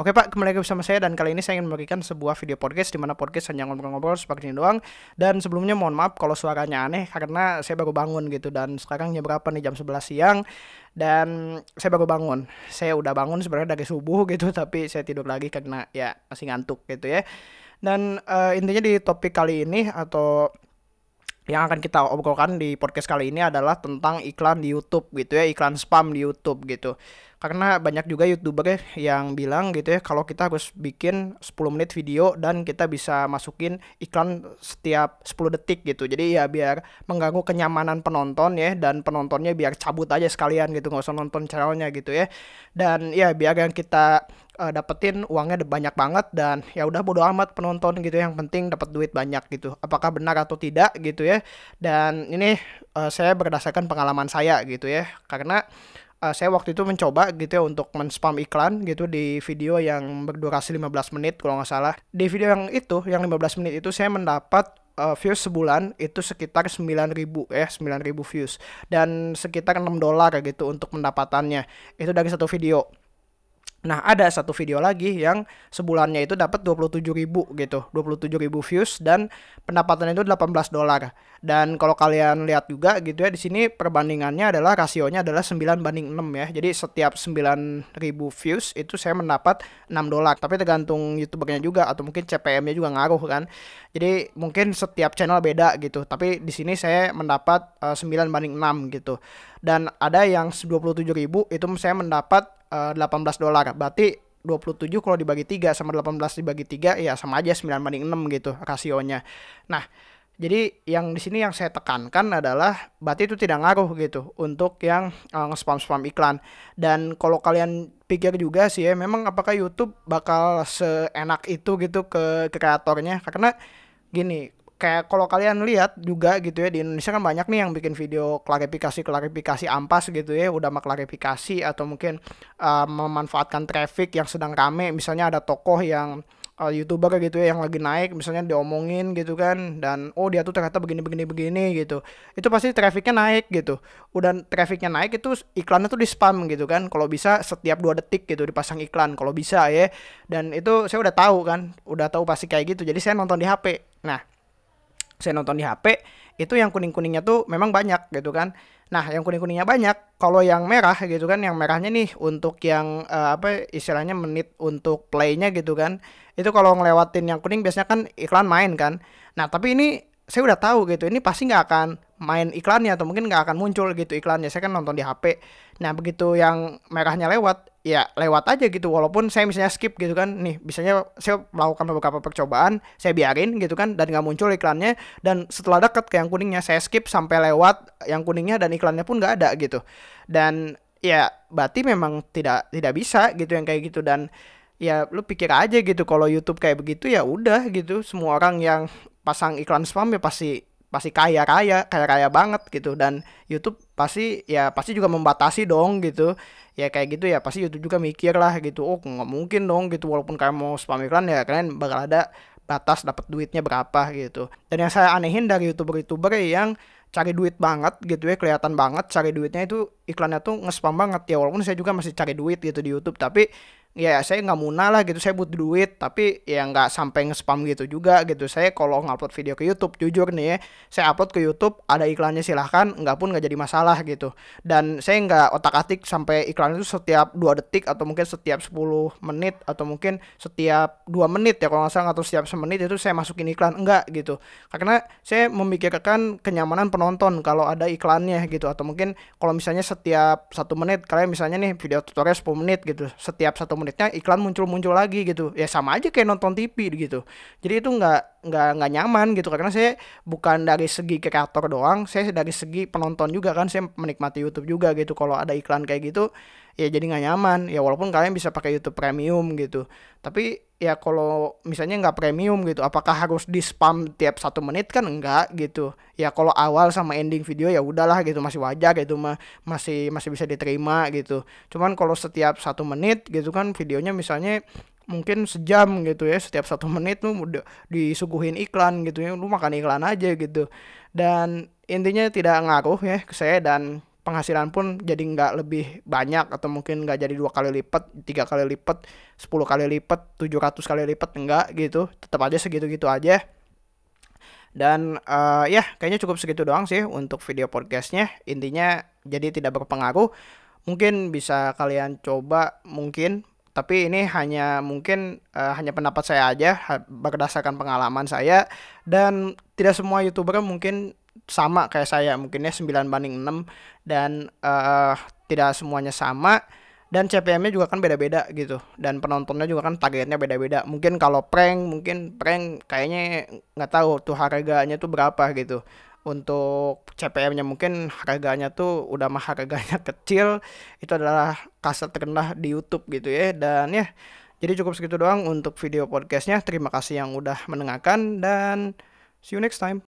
Oke Pak, kembali lagi bersama saya dan kali ini saya ingin memberikan sebuah video podcast di mana podcast hanya ngobrol-ngobrol seperti ini doang. Dan sebelumnya mohon maaf kalau suaranya aneh karena saya baru bangun gitu dan sekarang jam berapa nih jam 11 siang dan saya baru bangun. Saya udah bangun sebenarnya dari subuh gitu tapi saya tidur lagi karena ya masih ngantuk gitu ya. Dan uh, intinya di topik kali ini atau yang akan kita obrolkan di podcast kali ini adalah tentang iklan di YouTube gitu ya, iklan spam di YouTube gitu karena banyak juga youtuber ya yang bilang gitu ya kalau kita harus bikin 10 menit video dan kita bisa masukin iklan setiap 10 detik gitu jadi ya biar mengganggu kenyamanan penonton ya dan penontonnya biar cabut aja sekalian gitu nggak usah nonton channelnya gitu ya dan ya biar yang kita uh, dapetin uangnya banyak banget dan ya udah bodo amat penonton gitu ya, yang penting dapat duit banyak gitu apakah benar atau tidak gitu ya dan ini uh, saya berdasarkan pengalaman saya gitu ya karena uh, saya waktu itu mencoba gitu ya untuk men-spam iklan gitu di video yang berdurasi 15 menit kalau nggak salah. Di video yang itu yang 15 menit itu saya mendapat uh, views sebulan itu sekitar 9000 ya, eh, 9000 views dan sekitar 6 dolar gitu untuk pendapatannya. Itu dari satu video. Nah, ada satu video lagi yang sebulannya itu dapat 27.000 gitu, 27.000 views dan pendapatan itu 18 dolar. Dan kalau kalian lihat juga gitu ya di sini perbandingannya adalah rasionya adalah 9 banding 6 ya. Jadi setiap 9.000 views itu saya mendapat 6 dolar. Tapi tergantung YouTubernya juga atau mungkin CPM-nya juga ngaruh kan. Jadi mungkin setiap channel beda gitu. Tapi di sini saya mendapat uh, eh, 9 banding 6 gitu. Dan ada yang 27.000 itu saya mendapat 18 eh, dolar. Berarti 27 kalau dibagi 3 sama 18 dibagi 3 ya sama aja 9 banding 6 gitu rasionya. Nah, jadi yang di sini yang saya tekankan adalah berarti itu tidak ngaruh gitu untuk yang uh, nge-spam-spam iklan. Dan kalau kalian pikir juga sih ya memang apakah YouTube bakal seenak itu gitu ke kreatornya karena gini kayak kalau kalian lihat juga gitu ya di Indonesia kan banyak nih yang bikin video klarifikasi klarifikasi ampas gitu ya udah maklarifikasi atau mungkin uh, memanfaatkan traffic yang sedang rame misalnya ada tokoh yang uh, youtuber gitu ya yang lagi naik misalnya diomongin gitu kan dan oh dia tuh ternyata begini begini begini gitu itu pasti trafficnya naik gitu udah trafficnya naik itu iklannya tuh di spam gitu kan kalau bisa setiap dua detik gitu dipasang iklan kalau bisa ya dan itu saya udah tahu kan udah tahu pasti kayak gitu jadi saya nonton di HP nah saya nonton di HP itu yang kuning kuningnya tuh memang banyak gitu kan nah yang kuning kuningnya banyak kalau yang merah gitu kan yang merahnya nih untuk yang uh, apa istilahnya menit untuk playnya gitu kan itu kalau ngelewatin yang kuning biasanya kan iklan main kan nah tapi ini saya udah tahu gitu ini pasti nggak akan main iklannya atau mungkin nggak akan muncul gitu iklannya saya kan nonton di HP nah begitu yang merahnya lewat ya lewat aja gitu walaupun saya misalnya skip gitu kan nih misalnya saya melakukan beberapa percobaan saya biarin gitu kan dan nggak muncul iklannya dan setelah deket ke yang kuningnya saya skip sampai lewat yang kuningnya dan iklannya pun nggak ada gitu dan ya berarti memang tidak tidak bisa gitu yang kayak gitu dan ya lu pikir aja gitu kalau YouTube kayak begitu ya udah gitu semua orang yang pasang iklan spam ya pasti pasti kaya kaya kaya kaya banget gitu dan YouTube pasti ya pasti juga membatasi dong gitu ya kayak gitu ya pasti YouTube juga mikir lah gitu oh nggak mungkin dong gitu walaupun kalian mau spam iklan ya kalian bakal ada batas dapat duitnya berapa gitu dan yang saya anehin dari youtuber-youtuber yang cari duit banget gitu ya kelihatan banget cari duitnya itu iklannya tuh ngespam banget ya walaupun saya juga masih cari duit gitu di YouTube tapi Ya, ya saya nggak munah lah gitu saya butuh duit tapi ya nggak sampai nge-spam gitu juga gitu saya kalau ngupload video ke YouTube jujur nih ya saya upload ke YouTube ada iklannya silahkan nggak pun nggak jadi masalah gitu dan saya nggak otak atik sampai iklan itu setiap dua detik atau mungkin setiap 10 menit atau mungkin setiap dua menit ya kalau nggak salah atau setiap semenit itu saya masukin iklan enggak gitu karena saya memikirkan kenyamanan penonton kalau ada iklannya gitu atau mungkin kalau misalnya setiap satu menit kalian misalnya nih video tutorial 10 menit gitu setiap satu menitnya iklan muncul-muncul lagi gitu ya sama aja kayak nonton TV gitu jadi itu nggak nggak nggak nyaman gitu karena saya bukan dari segi kreator doang saya dari segi penonton juga kan saya menikmati YouTube juga gitu kalau ada iklan kayak gitu ya jadi nggak nyaman ya walaupun kalian bisa pakai YouTube Premium gitu tapi ya kalau misalnya nggak premium gitu apakah harus di spam tiap satu menit kan enggak gitu ya kalau awal sama ending video ya udahlah gitu masih wajar gitu mah masih masih bisa diterima gitu cuman kalau setiap satu menit gitu kan videonya misalnya mungkin sejam gitu ya setiap satu menit lu udah disuguhin iklan gitu ya lu makan iklan aja gitu dan intinya tidak ngaruh ya ke saya dan penghasilan pun jadi nggak lebih banyak atau mungkin nggak jadi dua kali lipat, tiga kali lipat, sepuluh kali lipat, tujuh ratus kali lipat enggak gitu, tetap aja segitu-gitu aja. Dan uh, ya kayaknya cukup segitu doang sih untuk video podcastnya. Intinya jadi tidak berpengaruh. Mungkin bisa kalian coba mungkin tapi ini hanya mungkin uh, hanya pendapat saya aja berdasarkan pengalaman saya dan tidak semua youtuber mungkin sama kayak saya mungkinnya 9 banding 6 dan uh, tidak semuanya sama dan CPM-nya juga kan beda-beda gitu dan penontonnya juga kan targetnya beda-beda mungkin kalau prank mungkin prank kayaknya nggak tahu tuh harganya tuh berapa gitu untuk CPM-nya mungkin harganya tuh udah mah harganya kecil itu adalah kaset terendah di YouTube gitu ya dan ya jadi cukup segitu doang untuk video podcastnya terima kasih yang udah mendengarkan dan see you next time